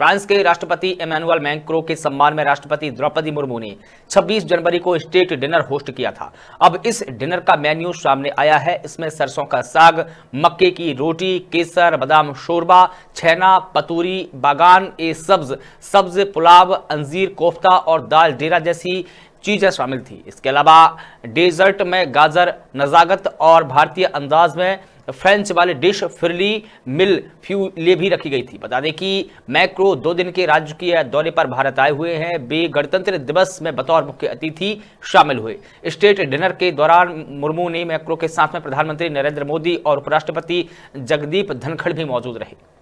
France के राष्ट्रपति Emmanuel Macron के सम्मान में राष्ट्रपति द्रौपदी मुर्मू ने 26 जनवरी को स्टेट डिनर होस्ट किया था अब इस डिनर का मेन्यू सामने आया है इसमें सरसों का साग मक्के की रोटी केसर बादाम शोरबा छैना पतूरी बागान ए सब्ज सब्ज पुलाव अंजीर कोफ्ता और दाल डेरा जैसी चीज़ें शामिल थी इसके अलावा डेजर्ट में गाजर नज़ाकत और भारतीय अंदाज में फ्रेंच वाली डिश फिरली मिल फ्यू लिए भी रखी गई थी बता दें कि मैक्रो दो दिन के राजकीय दौरे पर भारत आए हुए हैं वे गणतंत्र दिवस में बतौर मुख्य अतिथि शामिल हुए स्टेट डिनर के दौरान मुर्मू ने मैक्रो के साथ में प्रधानमंत्री नरेंद्र मोदी और उपराष्ट्रपति जगदीप धनखड़ भी मौजूद रहे